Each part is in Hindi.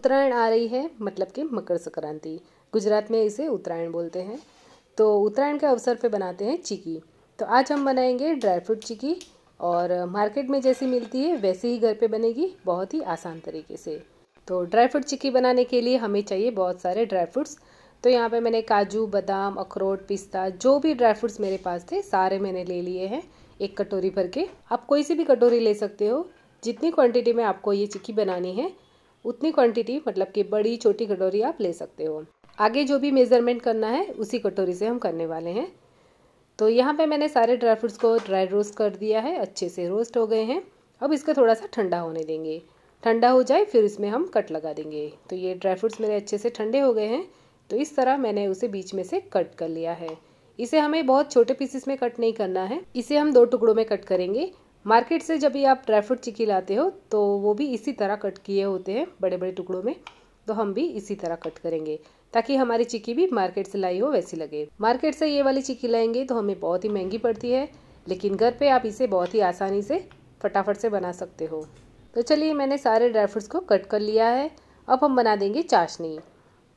उत्तरायण आ रही है मतलब कि मकर संक्रांति गुजरात में इसे उत्तरायण बोलते हैं तो उत्तरायण के अवसर पे बनाते हैं चिकी तो आज हम बनाएंगे ड्राई फ्रूट चिकी और मार्केट में जैसी मिलती है वैसे ही घर पे बनेगी बहुत ही आसान तरीके से तो ड्राई फ्रूट चिक्की बनाने के लिए हमें चाहिए बहुत सारे ड्राई फ्रूट्स तो यहाँ पे मैंने काजू बादाम अखरोट पिस्ता जो भी ड्राई फ्रूट्स मेरे पास थे सारे मैंने ले लिए हैं एक कटोरी भर के आप कोई सी भी कटोरी ले सकते हो जितनी क्वांटिटी में आपको ये चिक्की बनानी है उतनी क्वांटिटी मतलब कि बड़ी छोटी कटोरी आप ले सकते हो आगे जो भी मेज़रमेंट करना है उसी कटोरी से हम करने वाले हैं तो यहाँ पे मैंने सारे ड्राई फ्रूट्स को ड्राई रोस्ट कर दिया है अच्छे से रोस्ट हो गए हैं अब इसको थोड़ा सा ठंडा होने देंगे ठंडा हो जाए फिर इसमें हम कट लगा देंगे तो ये ड्राई फ्रूट्स मेरे अच्छे से ठंडे हो गए हैं तो इस तरह मैंने उसे बीच में से कट कर लिया है इसे हमें बहुत छोटे पीसेस में कट नहीं करना है इसे हम दो टुकड़ों में कट करेंगे मार्केट से जब भी आप ड्राई फ्रूट चिक्की लाते हो तो वो भी इसी तरह कट किए होते हैं बड़े बड़े टुकड़ों में तो हम भी इसी तरह कट करेंगे ताकि हमारी चिक्की भी मार्केट से लाई हो वैसी लगे मार्केट से ये वाली चिक्की लाएंगे तो हमें बहुत ही महंगी पड़ती है लेकिन घर पे आप इसे बहुत ही आसानी से फटाफट से बना सकते हो तो चलिए मैंने सारे ड्राई फ्रूट्स को कट कर लिया है अब हम बना देंगे चाशनी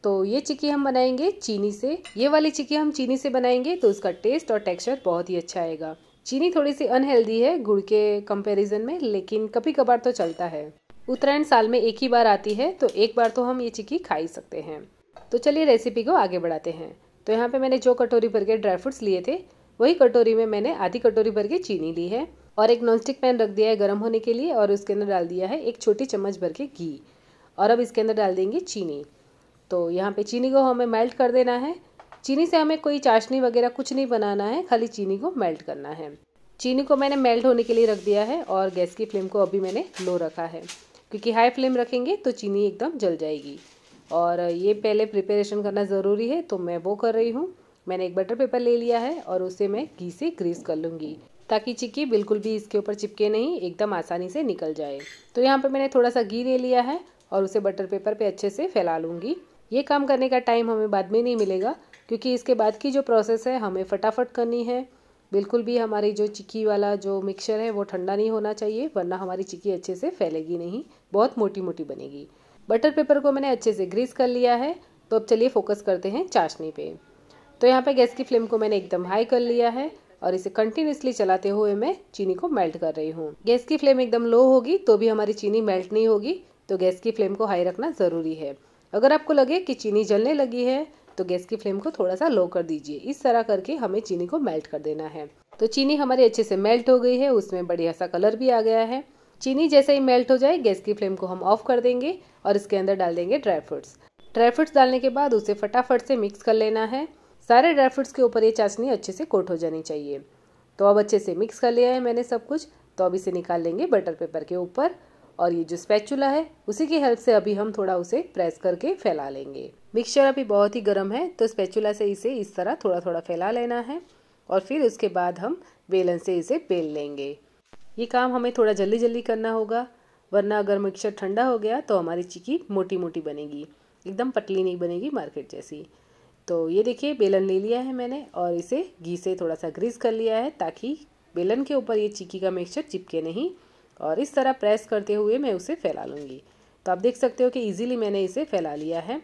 तो ये चिक्की हम बनाएंगे चीनी से ये वाली चिक्की हम चीनी से बनाएंगे तो उसका टेस्ट और टेक्सचर बहुत ही अच्छा आएगा चीनी थोड़ी सी अनहेल्दी है गुड़ के कंपैरिजन में लेकिन कभी कभार तो चलता है उत्तरायण साल में एक ही बार आती है तो एक बार तो हम ये चिक्की खा ही सकते हैं तो चलिए रेसिपी को आगे बढ़ाते हैं तो यहाँ पे मैंने जो कटोरी भर के ड्राई फ्रूट्स लिए थे वही कटोरी में मैंने आधी कटोरी भर के चीनी ली है और एक नॉनस्टिक पैन रख दिया है गर्म होने के लिए और उसके अंदर डाल दिया है एक छोटी चम्मच भर के घी और अब इसके अंदर डाल देंगे चीनी तो यहाँ पे चीनी को हमें मेल्ट कर देना है चीनी से हमें कोई चाशनी वगैरह कुछ नहीं बनाना है खाली चीनी को मेल्ट करना है चीनी को मैंने मेल्ट होने के लिए रख दिया है और गैस की फ्लेम को अभी मैंने लो रखा है क्योंकि हाई फ्लेम रखेंगे तो चीनी एकदम जल जाएगी और ये पहले प्रिपरेशन करना ज़रूरी है तो मैं वो कर रही हूँ मैंने एक बटर पेपर ले लिया है और उसे मैं घी से ग्रीस कर लूँगी ताकि चिक्की बिल्कुल भी इसके ऊपर चिपके नहीं एकदम आसानी से निकल जाए तो यहाँ पर मैंने थोड़ा सा घी ले लिया है और उसे बटर पेपर पे अच्छे से फैला लूँगी ये काम करने का टाइम हमें बाद में नहीं मिलेगा क्योंकि इसके बाद की जो प्रोसेस है हमें फटाफट करनी है बिल्कुल भी हमारी जो चिक्की वाला जो मिक्सचर है वो ठंडा नहीं होना चाहिए वरना हमारी चिक्की अच्छे से फैलेगी नहीं बहुत मोटी मोटी बनेगी बटर पेपर को मैंने अच्छे से ग्रीस कर लिया है तो अब चलिए फोकस करते हैं चाशनी पे तो यहाँ पे गैस की फ्लेम को मैंने एकदम हाई कर लिया है और इसे कंटिन्यूसली चलाते हुए मैं चीनी को मेल्ट कर रही हूँ गैस की फ्लेम एकदम लो होगी तो भी हमारी चीनी मेल्ट नहीं होगी तो गैस की फ्लेम को हाई रखना ज़रूरी है अगर आपको लगे कि चीनी जलने लगी है तो गैस की फ्लेम को थोड़ा सा लो कर दीजिए इस तरह करके हमें चीनी को मेल्ट कर देना है तो चीनी हमारी अच्छे से मेल्ट हो गई है उसमें बढ़िया सा कलर भी आ गया है चीनी जैसे ही मेल्ट हो जाए गैस की फ्लेम को हम ऑफ कर देंगे और इसके अंदर डाल देंगे ड्राई फ्रूट्स ड्राई फ्रूट्स डालने के बाद उसे फटाफट से मिक्स कर लेना है सारे ड्राई फ्रूट्स के ऊपर ये चाशनी अच्छे से कोट हो जानी चाहिए तो अब अच्छे से मिक्स कर लिया है मैंने सब कुछ तो अब इसे निकाल लेंगे बटर पेपर के ऊपर और ये जो स्पैचुला है उसी की हेल्प से अभी हम थोड़ा उसे प्रेस करके फैला लेंगे मिक्सचर अभी बहुत ही गर्म है तो स्पैचुला से इसे इस तरह थोड़ा थोड़ा फैला लेना है और फिर उसके बाद हम बेलन से इसे बेल लेंगे ये काम हमें थोड़ा जल्दी जल्दी करना होगा वरना अगर मिक्सचर ठंडा हो गया तो हमारी चिकी मोटी मोटी बनेगी एकदम पतली नहीं बनेगी मार्केट जैसी तो ये देखिए बेलन ले लिया है मैंने और इसे घी से थोड़ा सा ग्रीस कर लिया है ताकि बेलन के ऊपर ये चिक्की का मिक्सचर चिपके नहीं और इस तरह प्रेस करते हुए मैं उसे फैला लूँगी तो आप देख सकते हो कि इजीली मैंने इसे फैला लिया है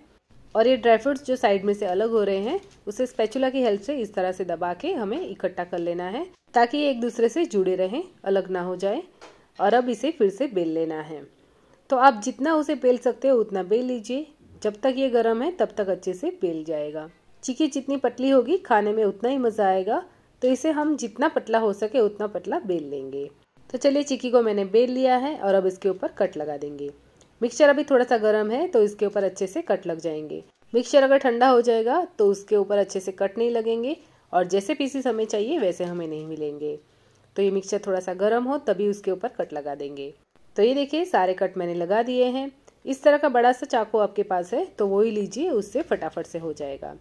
और ये ड्राई फ्रूट्स जो साइड में से अलग हो रहे हैं उसे स्पैचुला की हेल्प से इस तरह से दबा के हमें इकट्ठा कर लेना है ताकि ये एक दूसरे से जुड़े रहें अलग ना हो जाए और अब इसे फिर से बेल लेना है तो आप जितना उसे बेल सकते हो उतना बेल लीजिए जब तक ये गर्म है तब तक अच्छे से बेल जाएगा चिकी जितनी पतली होगी खाने में उतना ही मज़ा आएगा तो इसे हम जितना पतला हो सके उतना पतला बेल लेंगे तो चलिए चिक्की को मैंने बेल लिया है और अब इसके ऊपर कट लगा देंगे मिक्सचर अभी थोड़ा सा गर्म है तो इसके ऊपर अच्छे से कट लग जाएंगे मिक्सचर अगर ठंडा हो जाएगा तो उसके ऊपर अच्छे से कट नहीं लगेंगे और जैसे पीसी हमें चाहिए वैसे हमें नहीं मिलेंगे तो ये मिक्सचर थोड़ा सा गर्म हो तभी उसके ऊपर कट लगा देंगे तो ये देखिए सारे कट मैंने लगा दिए हैं इस तरह का बड़ा सा चाकू आपके पास है तो वो ही लीजिए उससे फटाफट से हो जाएगा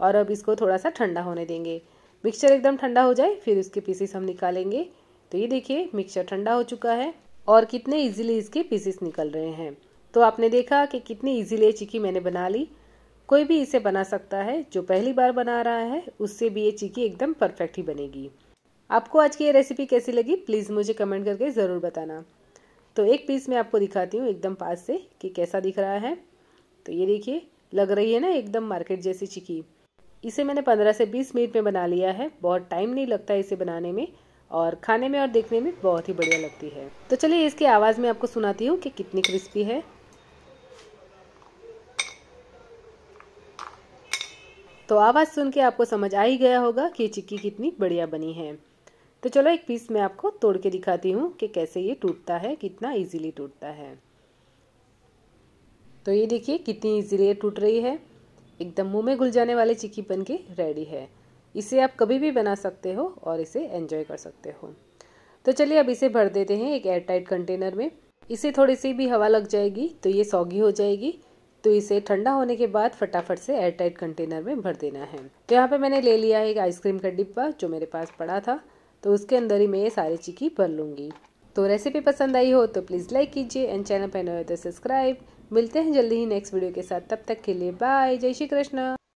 और अब इसको थोड़ा सा ठंडा होने देंगे मिक्सचर एकदम ठंडा हो जाए फिर उसके पीसीस हम निकालेंगे तो ये देखिए मिक्सचर ठंडा हो चुका है और कितने इजीली इसके पीसेस निकल रहे हैं तो आपने देखा कि कितनी इजीली चिक्की मैंने बना ली कोई भी इसे बना सकता है जो पहली बार बना रहा है उससे भी ये चिक्की एकदम परफेक्ट ही बनेगी आपको आज की ये रेसिपी कैसी लगी प्लीज़ मुझे कमेंट करके ज़रूर बताना तो एक पीस मैं आपको दिखाती हूँ एकदम पास से कि कैसा दिख रहा है तो ये देखिए लग रही है ना एकदम मार्केट जैसी चिकी इसे मैंने 15 से 20 मिनट में बना लिया है बहुत टाइम नहीं लगता इसे बनाने में और खाने में और देखने में बहुत ही बढ़िया लगती है तो चलिए इसकी आवाज़ में आपको सुनाती हूँ कि कितनी क्रिस्पी है तो आवाज़ सुन के आपको समझ आ ही गया होगा कि चिक्की कितनी बढ़िया बनी है तो चलो एक पीस मैं आपको तोड़ के दिखाती हूँ कि कैसे ये टूटता है कितना इजीली टूटता है तो ये देखिए कितनी इजीली टूट रही है एकदम मुंह में घुल जाने वाली चिक्की बन के रेडी है इसे आप कभी भी बना सकते हो और इसे एंजॉय कर सकते हो तो चलिए अब इसे भर देते हैं एक एयरटाइट कंटेनर में इसे थोड़ी सी भी हवा लग जाएगी तो ये सौगी हो जाएगी तो इसे ठंडा होने के बाद फटाफट से एयरटाइट कंटेनर में भर देना है तो यहाँ पे मैंने ले लिया है एक आइसक्रीम का डिब्बा जो मेरे पास पड़ा था तो उसके अंदर ही मैं ये सारी चिक्की भर लूँगी तो रेसिपी पसंद आई हो तो प्लीज़ लाइक कीजिए एंड चैनल पर नए तो सब्सक्राइब मिलते हैं जल्दी ही नेक्स्ट वीडियो के साथ तब तक के लिए बाय जय श्री कृष्ण